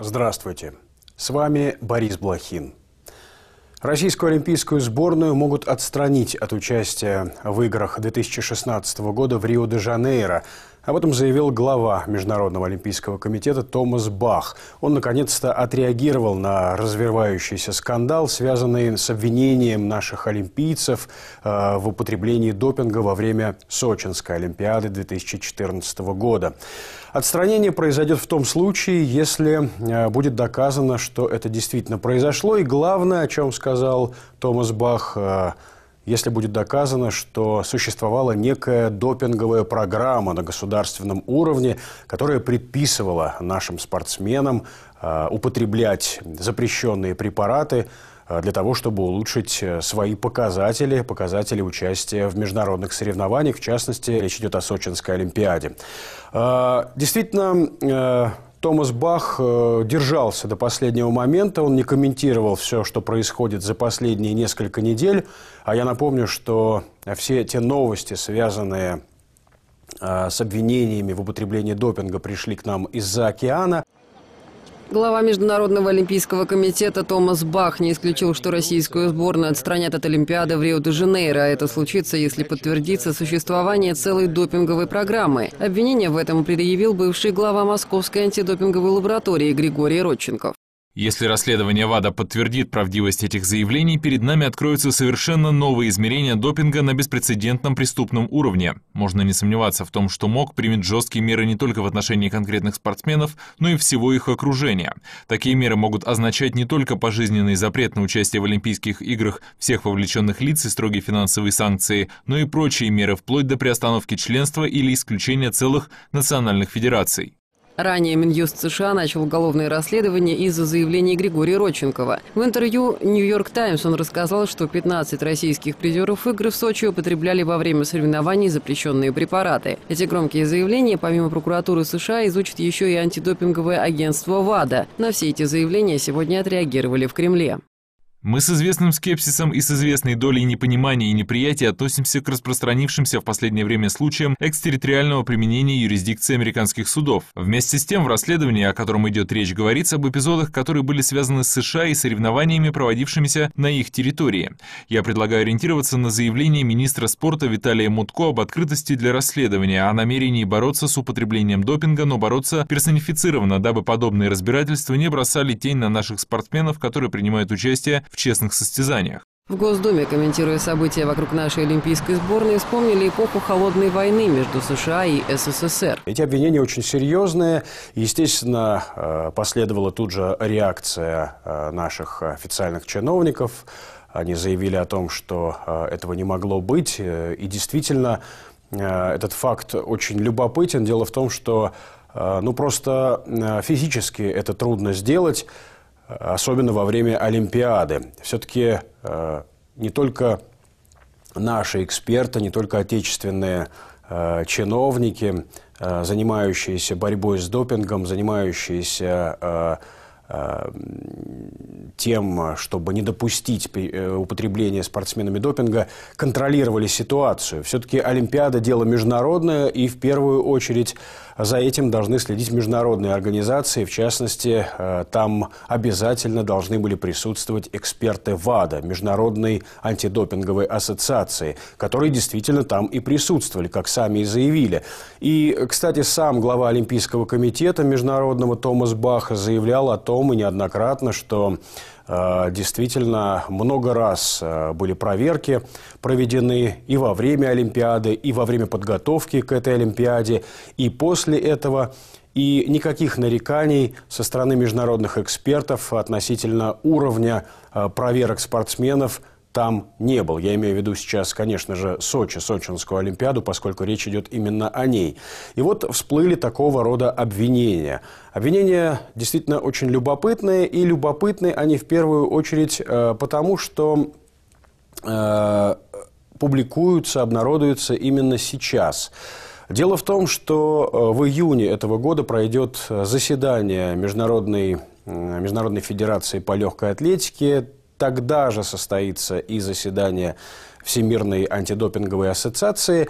Здравствуйте. С вами Борис Блохин. Российскую олимпийскую сборную могут отстранить от участия в играх 2016 года в Рио-де-Жанейро. Об этом заявил глава Международного олимпийского комитета Томас Бах. Он наконец-то отреагировал на развивающийся скандал, связанный с обвинением наших олимпийцев э, в употреблении допинга во время Сочинской Олимпиады 2014 года. Отстранение произойдет в том случае, если э, будет доказано, что это действительно произошло. И главное, о чем сказал Томас Бах, э, если будет доказано, что существовала некая допинговая программа на государственном уровне, которая предписывала нашим спортсменам э, употреблять запрещенные препараты э, для того, чтобы улучшить э, свои показатели, показатели участия в международных соревнованиях, в частности, речь идет о Сочинской Олимпиаде. Э, действительно, Томас Бах э, держался до последнего момента, он не комментировал все, что происходит за последние несколько недель. А я напомню, что все те новости, связанные э, с обвинениями в употреблении допинга, пришли к нам из-за океана. Глава Международного олимпийского комитета Томас Бах не исключил, что российскую сборную отстранят от Олимпиады в Рио-де-Жанейро, а это случится, если подтвердится существование целой допинговой программы. Обвинение в этом предъявил бывший глава Московской антидопинговой лаборатории Григорий Родченков. Если расследование ВАДА подтвердит правдивость этих заявлений, перед нами откроются совершенно новые измерения допинга на беспрецедентном преступном уровне. Можно не сомневаться в том, что МОК примет жесткие меры не только в отношении конкретных спортсменов, но и всего их окружения. Такие меры могут означать не только пожизненный запрет на участие в Олимпийских играх всех вовлеченных лиц и строгие финансовые санкции, но и прочие меры, вплоть до приостановки членства или исключения целых национальных федераций. Ранее Минюст США начал уголовное расследование из-за заявлений Григория Родченкова. В интервью «Нью-Йорк Таймс» он рассказал, что 15 российских призеров игр в Сочи употребляли во время соревнований запрещенные препараты. Эти громкие заявления, помимо прокуратуры США, изучит еще и антидопинговое агентство ВАДА. На все эти заявления сегодня отреагировали в Кремле. Мы с известным скепсисом и с известной долей непонимания и неприятия относимся к распространившимся в последнее время случаям экстерриториального применения юрисдикции американских судов. Вместе с тем, в расследовании, о котором идет речь, говорится об эпизодах, которые были связаны с США и соревнованиями, проводившимися на их территории. Я предлагаю ориентироваться на заявление министра спорта Виталия Мутко об открытости для расследования, о намерении бороться с употреблением допинга, но бороться персонифицированно, дабы подобные разбирательства не бросали тень на наших спортсменов, которые принимают участие в честных состязаниях. В Госдуме, комментируя события вокруг нашей олимпийской сборной, вспомнили эпоху холодной войны между США и СССР. Эти обвинения очень серьезные. Естественно, э, последовала тут же реакция э, наших официальных чиновников. Они заявили о том, что э, этого не могло быть. И действительно, этот факт очень любопытен. Дело в том, что ну, просто физически это трудно сделать особенно во время Олимпиады. Все-таки э, не только наши эксперты, не только отечественные э, чиновники, э, занимающиеся борьбой с допингом, занимающиеся тем, чтобы не допустить употребления спортсменами допинга, контролировали ситуацию. Все-таки Олимпиада – дело международное, и в первую очередь а за этим должны следить международные организации. В частности, э, там обязательно должны были присутствовать эксперты ВАДА, Международной антидопинговой ассоциации, которые действительно там и присутствовали, как сами и заявили. И, кстати, сам глава Олимпийского комитета международного Томас Бах заявлял о том и неоднократно, что Э, действительно, много раз э, были проверки проведены и во время Олимпиады, и во время подготовки к этой Олимпиаде, и после этого. И никаких нареканий со стороны международных экспертов относительно уровня э, проверок спортсменов – там не был. Я имею в виду сейчас, конечно же, Сочи, Сочинскую Олимпиаду, поскольку речь идет именно о ней. И вот всплыли такого рода обвинения. Обвинения действительно очень любопытные, и любопытные они в первую очередь э, потому, что э, публикуются, обнародуются именно сейчас. Дело в том, что э, в июне этого года пройдет э, заседание Международной, Международной Федерации по легкой атлетике. Тогда же состоится и заседание Всемирной антидопинговой ассоциации,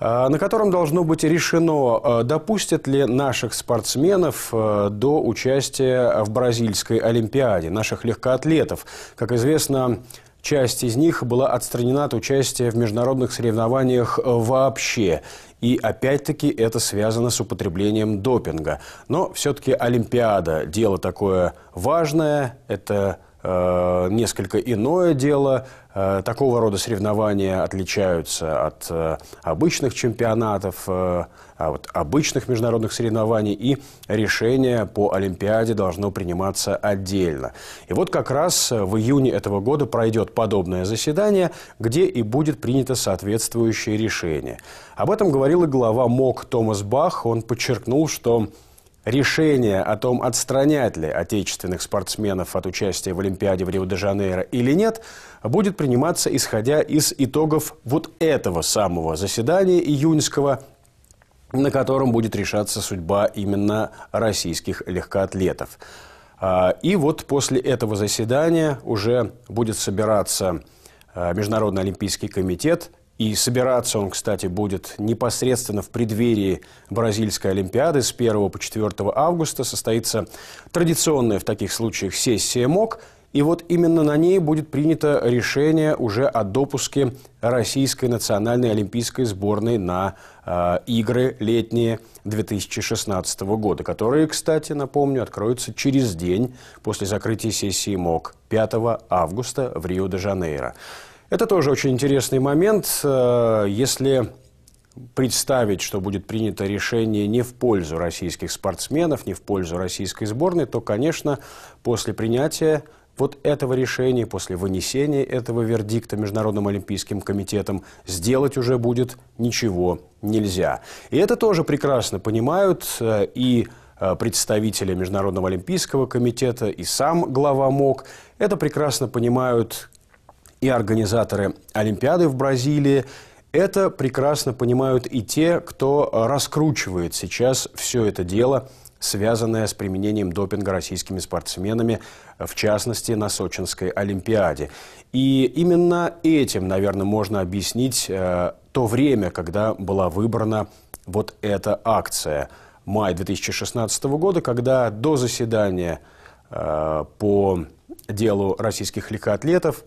э, на котором должно быть решено, э, допустят ли наших спортсменов э, до участия в бразильской Олимпиаде, наших легкоатлетов. Как известно, часть из них была отстранена от участия в международных соревнованиях вообще. И опять-таки это связано с употреблением допинга. Но все-таки Олимпиада – дело такое важное, это Э, несколько иное дело. Э, такого рода соревнования отличаются от э, обычных чемпионатов, а от обычных международных соревнований, и решение по Олимпиаде должно приниматься отдельно. И вот как раз в июне этого года пройдет подобное заседание, где и будет принято соответствующее решение. Об этом говорил и глава МОК Томас Бах. Он подчеркнул, что Решение о том, отстранять ли отечественных спортсменов от участия в Олимпиаде в Рио-де-Жанейро или нет, будет приниматься исходя из итогов вот этого самого заседания июньского, на котором будет решаться судьба именно российских легкоатлетов. А, и вот после этого заседания уже будет собираться а, Международный олимпийский комитет, и собираться он, кстати, будет непосредственно в преддверии Бразильской Олимпиады. С 1 по 4 августа состоится традиционная в таких случаях сессия МОК. И вот именно на ней будет принято решение уже о допуске Российской национальной олимпийской сборной на э, игры летние 2016 года, которые, кстати, напомню, откроются через день после закрытия сессии МОК 5 августа в Рио-де-Жанейро. Это тоже очень интересный момент. Э, если представить, что будет принято решение не в пользу российских спортсменов, не в пользу российской сборной, то, конечно, после принятия вот этого решения, после вынесения этого вердикта Международным олимпийским комитетом, сделать уже будет ничего нельзя. И это тоже прекрасно понимают э, и э, представители Международного олимпийского комитета, и сам глава МОК. Это прекрасно понимают и организаторы Олимпиады в Бразилии. Это прекрасно понимают и те, кто раскручивает сейчас все это дело, связанное с применением допинга российскими спортсменами, в частности, на Сочинской Олимпиаде. И именно этим, наверное, можно объяснить э, то время, когда была выбрана вот эта акция. Май 2016 года, когда до заседания э, по делу российских легкоатлетов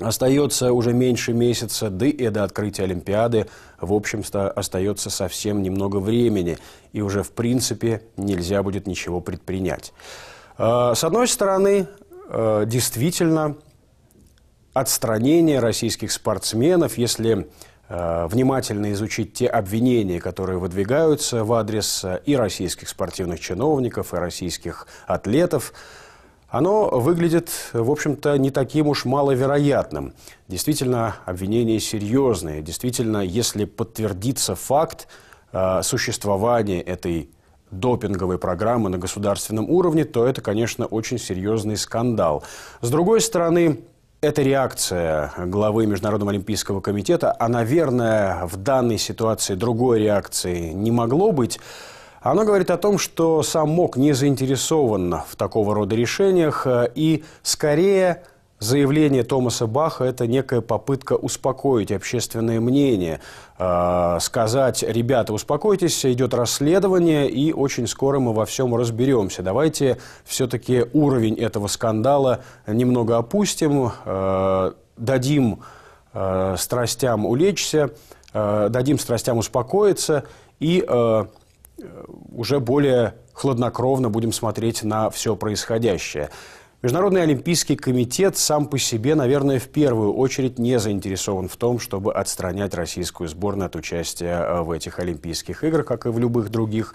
Остается уже меньше месяца, да и до открытия Олимпиады, в общем-то, остается совсем немного времени, и уже, в принципе, нельзя будет ничего предпринять. А, с одной стороны, а, действительно, отстранение российских спортсменов, если а, внимательно изучить те обвинения, которые выдвигаются в адрес и российских спортивных чиновников, и российских атлетов – оно выглядит, в общем-то, не таким уж маловероятным. Действительно, обвинения серьезные. Действительно, если подтвердится факт э, существования этой допинговой программы на государственном уровне, то это, конечно, очень серьезный скандал. С другой стороны, эта реакция главы Международного олимпийского комитета, а, наверное, в данной ситуации другой реакции не могло быть. Оно говорит о том, что сам МОК не заинтересован в такого рода решениях э, и скорее Заявление Томаса Баха – это некая попытка успокоить общественное мнение, э, сказать, ребята, успокойтесь, идет расследование, и очень скоро мы во всем разберемся. Давайте все-таки уровень этого скандала немного опустим, э, дадим страстям улечься, дадим страстям успокоиться и... Э, Э, уже более хладнокровно будем смотреть на все происходящее. Международный олимпийский комитет сам по себе, наверное, в первую очередь не заинтересован в том, чтобы отстранять российскую сборную от участия э, в этих Олимпийских играх, как и в любых других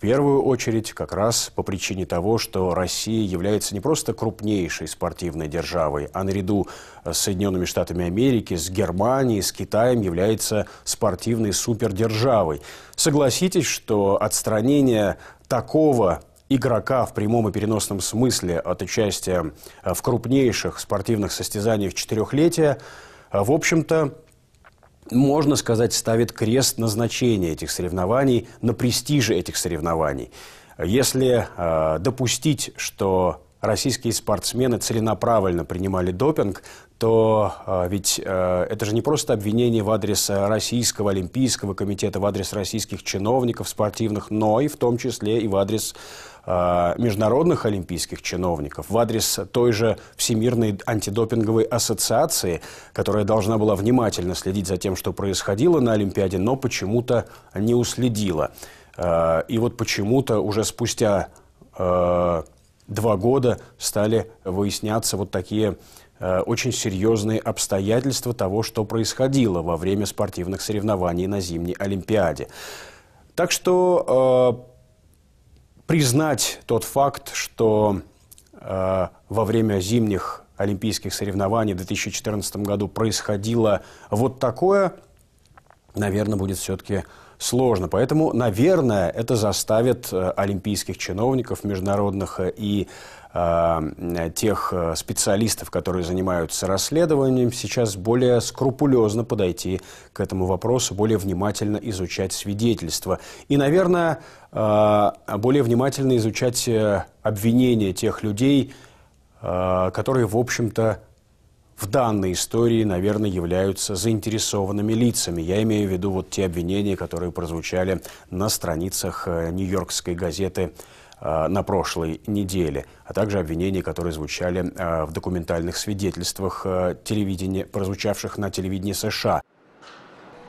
первую очередь как раз по причине того, что Россия является не просто крупнейшей спортивной державой, а наряду с Соединенными Штатами Америки, с Германией, с Китаем является спортивной супердержавой. Согласитесь, что отстранение такого игрока в прямом и переносном смысле от участия в крупнейших спортивных состязаниях четырехлетия, в общем-то, можно сказать, ставит крест на значение этих соревнований, на престиже этих соревнований. Если э, допустить, что российские спортсмены целенаправленно принимали допинг, то а, ведь а, это же не просто обвинение в адрес э, Российского Олимпийского комитета, в адрес российских чиновников спортивных, но и в том числе и в адрес а, международных олимпийских чиновников, в адрес той же Всемирной антидопинговой ассоциации, которая должна была внимательно следить за тем, что происходило на Олимпиаде, но почему-то не уследила. Э, и вот почему-то уже спустя два года стали выясняться вот такие э, очень серьезные обстоятельства того, что происходило во время спортивных соревнований на зимней Олимпиаде. Так что э, признать тот факт, что э, во время зимних Олимпийских соревнований в 2014 году происходило вот такое, наверное, будет все-таки сложно. Поэтому, наверное, это заставит э, олимпийских чиновников, международных и э, тех э, специалистов, которые занимаются расследованием, сейчас более скрупулезно подойти к этому вопросу, более внимательно изучать свидетельства. И, наверное, более внимательно изучать обвинения тех людей, которые, в общем-то, в данной истории, наверное, являются заинтересованными лицами. Я имею в виду вот те обвинения, которые прозвучали на страницах э, Нью-Йоркской газеты э, на прошлой неделе, а также обвинения, которые звучали э, в документальных свидетельствах телевидения, прозвучавших на телевидении США.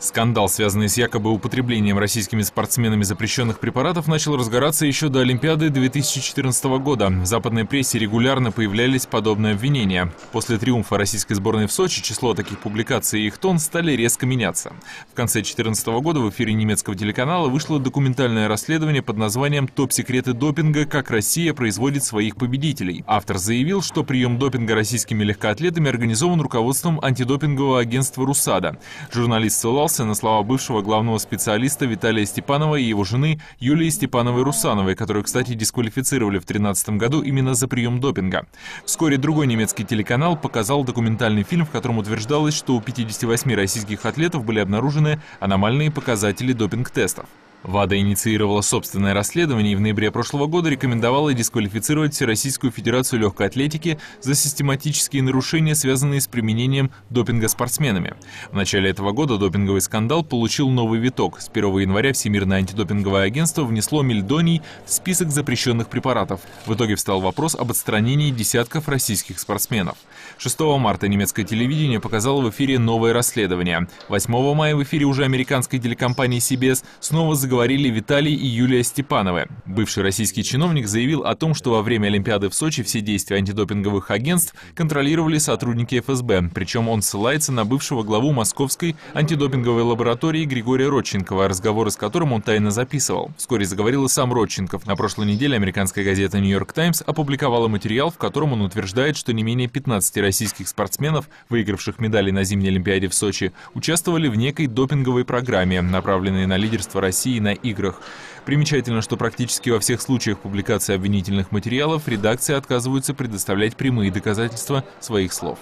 Скандал, связанный с якобы употреблением российскими спортсменами запрещенных препаратов, начал разгораться еще до Олимпиады 2014 года. В западной прессе регулярно появлялись подобные обвинения. После триумфа российской сборной в Сочи число таких публикаций и их тон стали резко меняться. В конце 2014 года в эфире немецкого телеканала вышло документальное расследование под названием «Топ-секреты допинга. Как Россия производит своих победителей». Автор заявил, что прием допинга российскими легкоатлетами организован руководством антидопингового агентства «Русада». Журналист ссылался ссылался на слова бывшего главного специалиста Виталия Степанова и его жены Юлии Степановой-Русановой, которую, кстати, дисквалифицировали в 2013 году именно за прием допинга. Вскоре другой немецкий телеканал показал документальный фильм, в котором утверждалось, что у 58 российских атлетов были обнаружены аномальные показатели допинг-тестов. ВАДА инициировала собственное расследование и в ноябре прошлого года рекомендовала дисквалифицировать Всероссийскую Федерацию Легкой Атлетики за систематические нарушения, связанные с применением допинга спортсменами. В начале этого года допинговый скандал получил новый виток. С 1 января Всемирное антидопинговое агентство внесло мельдоний в список запрещенных препаратов. В итоге встал вопрос об отстранении десятков российских спортсменов. 6 марта немецкое телевидение показало в эфире новое расследование. 8 мая в эфире уже американской телекомпании CBS снова заговорили говорили Виталий и Юлия Степановы. Бывший российский чиновник заявил о том, что во время Олимпиады в Сочи все действия антидопинговых агентств контролировали сотрудники ФСБ. Причем он ссылается на бывшего главу Московской антидопинговой лаборатории Григория Родченкова, разговоры с которым он тайно записывал. Вскоре заговорил и сам Родченков. На прошлой неделе американская газета «Нью-Йорк Таймс» опубликовала материал, в котором он утверждает, что не менее 15 российских спортсменов, выигравших медали на зимней Олимпиаде в Сочи, участвовали в некой допинговой программе, направленной на лидерство России на играх. Примечательно, что практически во всех случаях публикации обвинительных материалов редакции отказываются предоставлять прямые доказательства своих слов.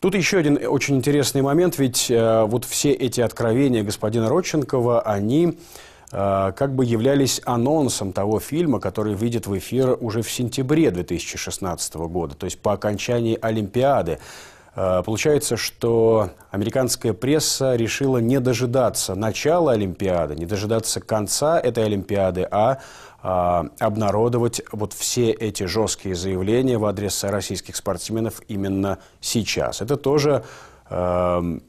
Тут еще один очень интересный момент, ведь э, вот все эти откровения господина Родченкова, они э, как бы являлись анонсом того фильма, который выйдет в эфир уже в сентябре 2016 года, то есть по окончании Олимпиады. Э, получается, что американская пресса решила не дожидаться начала Олимпиады, не дожидаться конца этой Олимпиады, а, а обнародовать вот все эти жесткие заявления в адрес российских спортсменов именно сейчас. Это тоже, эм,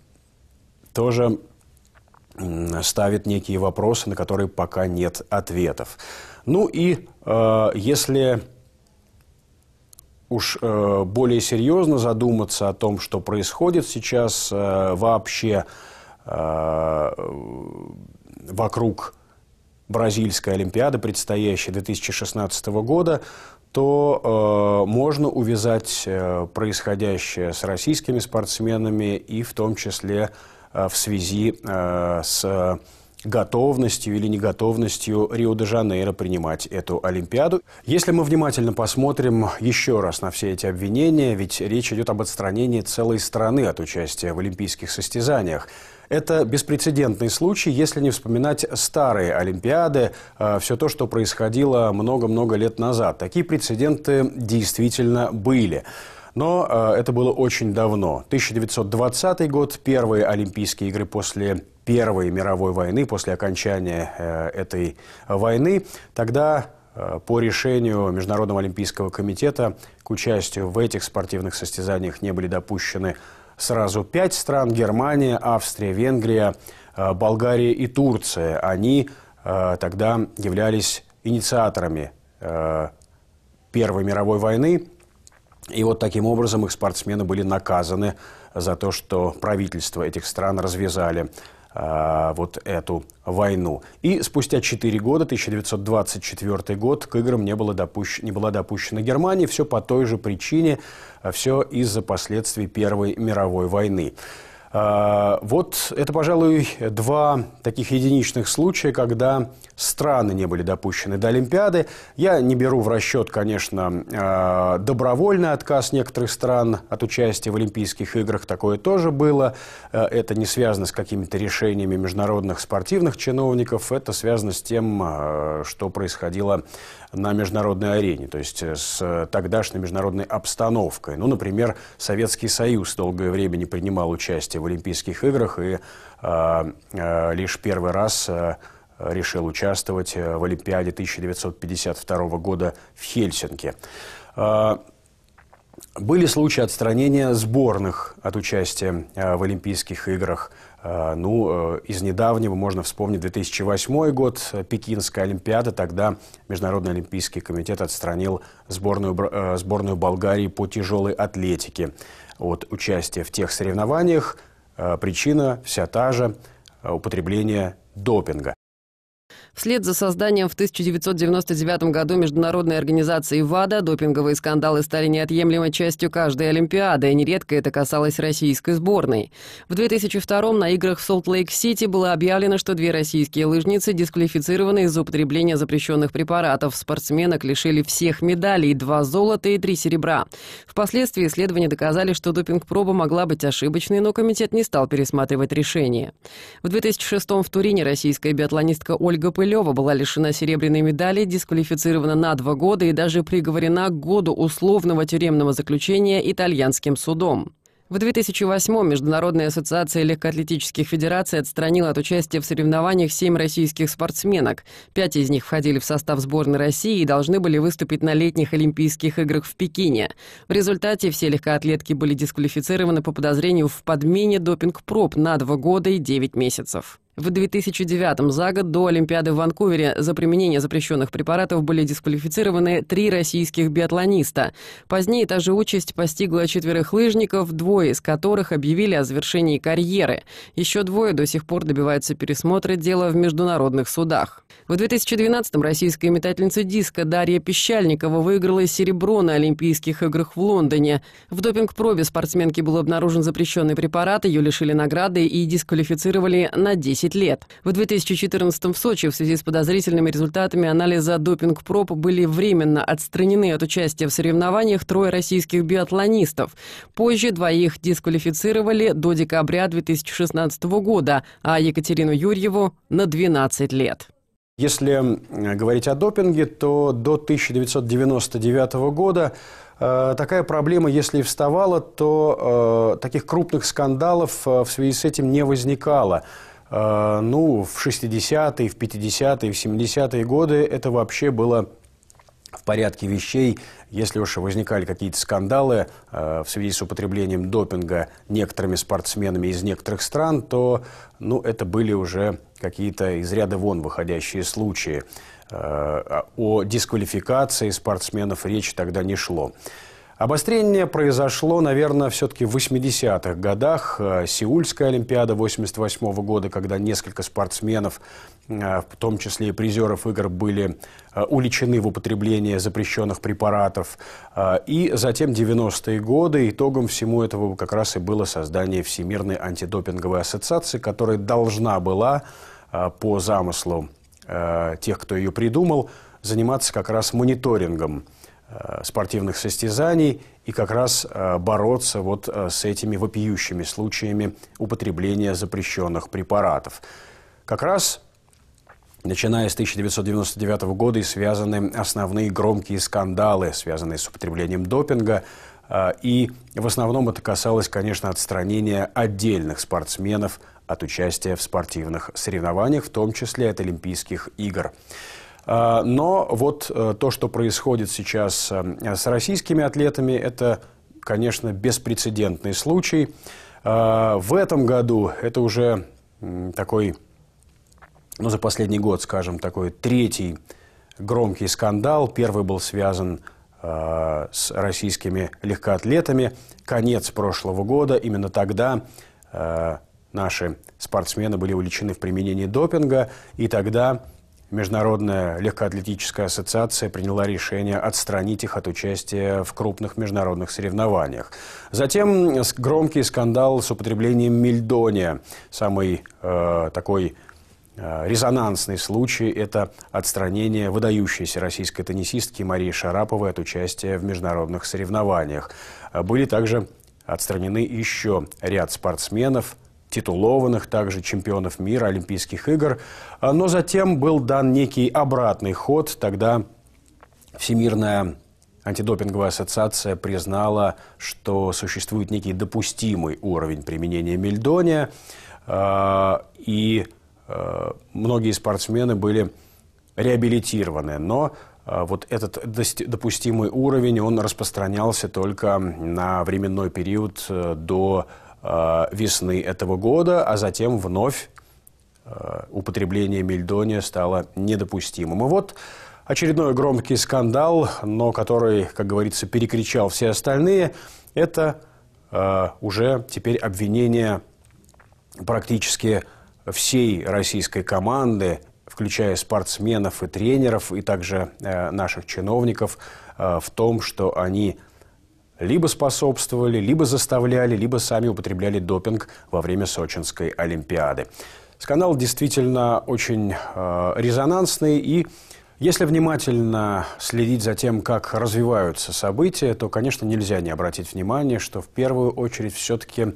тоже ставит некие вопросы, на которые пока нет ответов. Ну и э, если уж э, более серьезно задуматься о том, что происходит сейчас э, вообще э, вокруг Бразильской Олимпиады, предстоящей 2016 года, то можно увязать происходящее с российскими спортсменами и в том числе в связи с готовностью или неготовностью Рио-де-Жанейро принимать эту Олимпиаду. Если мы внимательно посмотрим еще раз на все эти обвинения, ведь речь идет об отстранении целой страны от участия в олимпийских состязаниях. Это беспрецедентный случай, если не вспоминать старые Олимпиады, а, все то, что происходило много-много лет назад. Такие прецеденты действительно были. Но э, это было очень давно. 1920 год, первые Олимпийские игры после Первой мировой войны, после окончания э, этой войны. Тогда э, по решению Международного олимпийского комитета к участию в этих спортивных состязаниях не были допущены сразу пять стран – Германия, Австрия, Венгрия, э, Болгария и Турция. Они э, тогда являлись инициаторами Первой мировой войны, и вот таким образом их спортсмены были наказаны за то, что правительство этих стран развязали э, вот эту войну. И спустя 4 года, 1924 год, к играм не, было допущ... не была допущена Германия. Все по той же причине, все из-за последствий Первой мировой войны. А, вот это, пожалуй, два таких единичных случая, когда страны не были допущены до Олимпиады. Я не беру в расчет, конечно, а, добровольный отказ некоторых стран от участия в Олимпийских играх. Такое тоже было. А, это не связано с какими-то решениями международных спортивных чиновников. Это связано с тем, что происходило на международной арене, то есть э, с э, тогдашней международной обстановкой. Ну, например, Советский Союз долгое время не принимал участие в Олимпийских играх и э, э, лишь первый раз э, решил участвовать э, в Олимпиаде 1952 года в Хельсинки. Были случаи отстранения сборных от участия в Олимпийских играх – Э, ну, э, из недавнего можно вспомнить 2008 год, э, Пекинская Олимпиада. Тогда Международный Олимпийский комитет отстранил сборную, сборную Болгарии по тяжелой атлетике от участия в тех соревнованиях. Причина вся та же – употребление допинга. Вслед за созданием в 1999 году международной организации ВАДА допинговые скандалы стали неотъемлемой частью каждой Олимпиады, и нередко это касалось российской сборной. В 2002 на играх в Солт-Лейк-Сити было объявлено, что две российские лыжницы дисквалифицированы из-за употребления запрещенных препаратов. Спортсменок лишили всех медалей – два золота и три серебра. Впоследствии исследования доказали, что допинг-проба могла быть ошибочной, но комитет не стал пересматривать решение. В 2006 в Турине российская биатлонистка Ольга Копылева была лишена серебряной медали, дисквалифицирована на два года и даже приговорена к году условного тюремного заключения итальянским судом. В 2008 Международная ассоциация легкоатлетических федераций отстранила от участия в соревнованиях семь российских спортсменок. Пять из них входили в состав сборной России и должны были выступить на летних Олимпийских играх в Пекине. В результате все легкоатлетки были дисквалифицированы по подозрению в подмене допинг-проб на два года и девять месяцев. В 2009 за год до Олимпиады в Ванкувере за применение запрещенных препаратов были дисквалифицированы три российских биатлониста. Позднее та же участь постигла четверых лыжников, двое из которых объявили о завершении карьеры. Еще двое до сих пор добиваются пересмотра дела в международных судах. В 2012-м российская метательница диска Дарья Пищальникова выиграла серебро на Олимпийских играх в Лондоне. В допинг-пробе спортсменки был обнаружен запрещенный препарат, ее лишили награды и дисквалифицировали на 10 10 лет. В 2014 в Сочи в связи с подозрительными результатами анализа допинг-проб были временно отстранены от участия в соревнованиях трое российских биатлонистов. Позже двоих дисквалифицировали до декабря 2016 года, а Екатерину Юрьеву на 12 лет. Если э, говорить о допинге, то до 1999 года э, такая проблема, если и вставала, то э, таких крупных скандалов э, в связи с этим не возникало. Э, ну, в 60-е, в 50-е, в 70-е годы это вообще было в порядке вещей, если уж возникали какие-то скандалы э, в связи с употреблением допинга некоторыми спортсменами из некоторых стран, то ну, это были уже какие-то из ряда вон выходящие случаи. Э, а о дисквалификации спортсменов речи тогда не шло. Обострение произошло, наверное, все-таки в 80-х годах. Э, Сеульская Олимпиада 88 -го года, когда несколько спортсменов, э, в том числе и призеров игр, были э, уличены в употреблении запрещенных препаратов. И затем 90-е годы. Итогом всему этого как раз и было создание Всемирной антидопинговой ассоциации, которая должна была по замыслу тех, кто ее придумал, заниматься как раз мониторингом Э, спортивных состязаний и как раз э, бороться вот э, с этими вопиющими случаями употребления запрещенных препаратов. Как раз начиная с 1999 года и связаны основные громкие скандалы, связанные с употреблением допинга. И в основном это касалось, конечно, отстранения отдельных спортсменов от участия в спортивных соревнованиях, в том числе от Олимпийских игр. А, но вот э, то, что происходит сейчас э, с российскими атлетами, это, конечно, беспрецедентный случай. А, в этом году это уже такой, ну, за последний год, скажем, такой третий громкий скандал. Первый был связан а, с российскими легкоатлетами. Конец прошлого года, именно тогда наши спортсмены были увлечены в применении допинга, и тогда Международная легкоатлетическая ассоциация приняла решение отстранить их от участия в крупных международных соревнованиях. Затем громкий скандал с употреблением мельдония. Самый э, такой э, резонансный случай – это отстранение выдающейся российской теннисистки Марии Шараповой от участия в международных соревнованиях. Были также отстранены еще ряд спортсменов – титулованных также чемпионов мира Олимпийских игр. А, но затем был дан некий обратный ход. Тогда Всемирная антидопинговая ассоциация признала, что существует некий допустимый уровень применения мельдония. А, и а, многие спортсмены были реабилитированы. Но вот этот допустимый уровень, он распространялся только на временной период э, до Э, весны этого года, а затем вновь э, употребление мельдония стало недопустимым. И вот очередной громкий скандал, но который, как говорится, перекричал все остальные, это э, уже теперь обвинение практически всей российской команды, включая спортсменов и тренеров, и также наших чиновников, в том, что они либо способствовали, либо заставляли, либо сами употребляли допинг во время Сочинской Олимпиады. Скандал действительно очень э, резонансный и если внимательно следить за тем, как развиваются события, то, конечно, нельзя не обратить внимание, что в первую очередь все-таки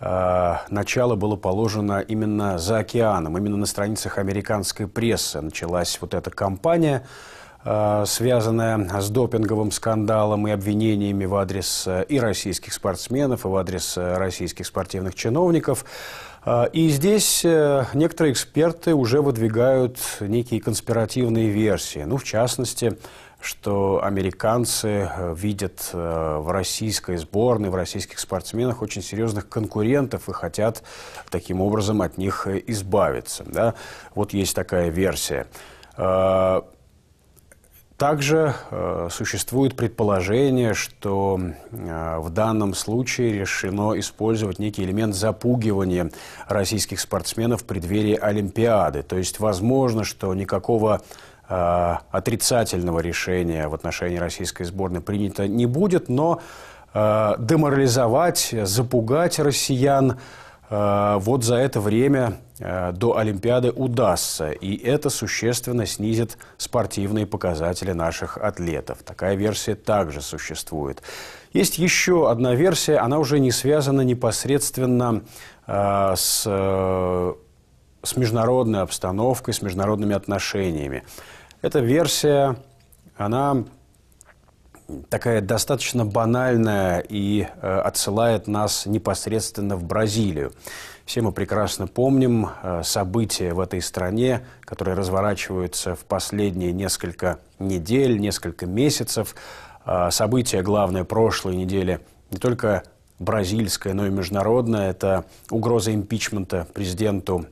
э, начало было положено именно за океаном, именно на страницах американской прессы началась вот эта кампания – Э, связанная с допинговым скандалом и обвинениями в адрес э, и российских спортсменов, и в адрес э, российских спортивных чиновников. И здесь некоторые эксперты уже выдвигают некие конспиративные версии. Ну, в частности, что американцы видят в российской сборной, в российских спортсменах очень серьезных конкурентов и хотят таким образом от них избавиться. Да? Вот есть такая версия. Также э, существует предположение, что э, в данном случае решено использовать некий элемент запугивания российских спортсменов в преддверии Олимпиады. То есть возможно, что никакого э, отрицательного решения в отношении российской сборной принято не будет, но э, деморализовать, запугать россиян – Э, вот за это время э, до Олимпиады удастся, и это существенно снизит спортивные показатели наших атлетов. Такая версия также существует. Есть еще одна версия, она уже не связана непосредственно э, с, с международной обстановкой, с международными отношениями. Эта версия, она такая достаточно банальная и э, отсылает нас непосредственно в Бразилию. Все мы прекрасно помним э, события в этой стране, которые разворачиваются в последние несколько недель, несколько месяцев. Э, события, главное, прошлой недели не только бразильское, но и международное. Это угроза импичмента президенту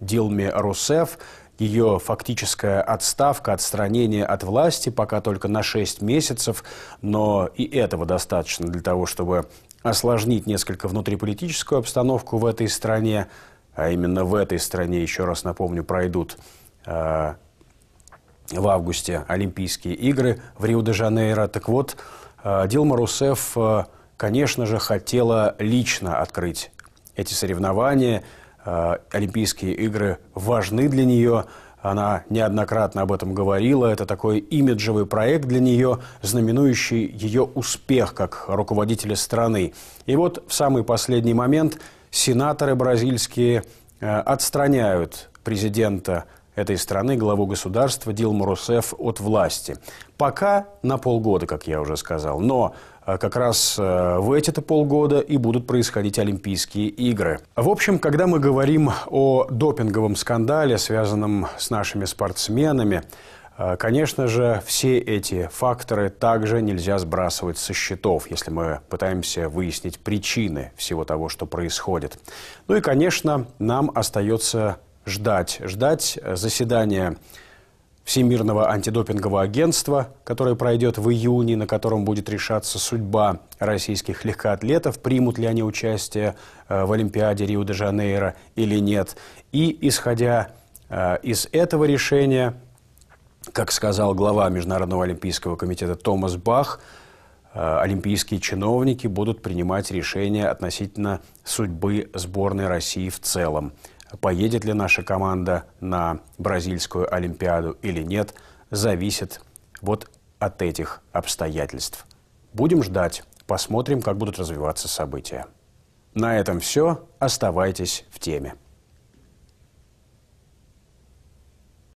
Дилме Русеф – ее фактическая отставка, отстранение от власти пока только на 6 месяцев, но и этого достаточно для того, чтобы осложнить несколько внутриполитическую обстановку в этой стране, а именно в этой стране, еще раз напомню, пройдут э, в августе Олимпийские игры в Рио-де-Жанейро. Так вот, э, Дилма Русеф, э, конечно же, хотела лично открыть эти соревнования – Э, Олимпийские игры важны для нее. Она неоднократно об этом говорила. Это такой имиджевый проект для нее, знаменующий ее успех как руководителя страны. И вот в самый последний момент сенаторы бразильские э, отстраняют президента этой страны, главу государства Дилму Русеф от власти. Пока на полгода, как я уже сказал. Но а как раз э, в эти-то полгода и будут происходить Олимпийские игры. В общем, когда мы говорим о допинговом скандале, связанном с нашими спортсменами, э, Конечно же, все эти факторы также нельзя сбрасывать со счетов, если мы пытаемся выяснить причины всего того, что происходит. Ну и, конечно, нам остается ждать, ждать заседания Всемирного антидопингового агентства, которое пройдет в июне, на котором будет решаться судьба российских легкоатлетов, примут ли они участие э, в Олимпиаде Рио-де-Жанейро или нет. И, исходя э, из этого решения, как сказал глава Международного олимпийского комитета Томас Бах, э, олимпийские чиновники будут принимать решения относительно судьбы сборной России в целом поедет ли наша команда на бразильскую Олимпиаду или нет, зависит вот от этих обстоятельств. Будем ждать, посмотрим, как будут развиваться события. На этом все. Оставайтесь в теме.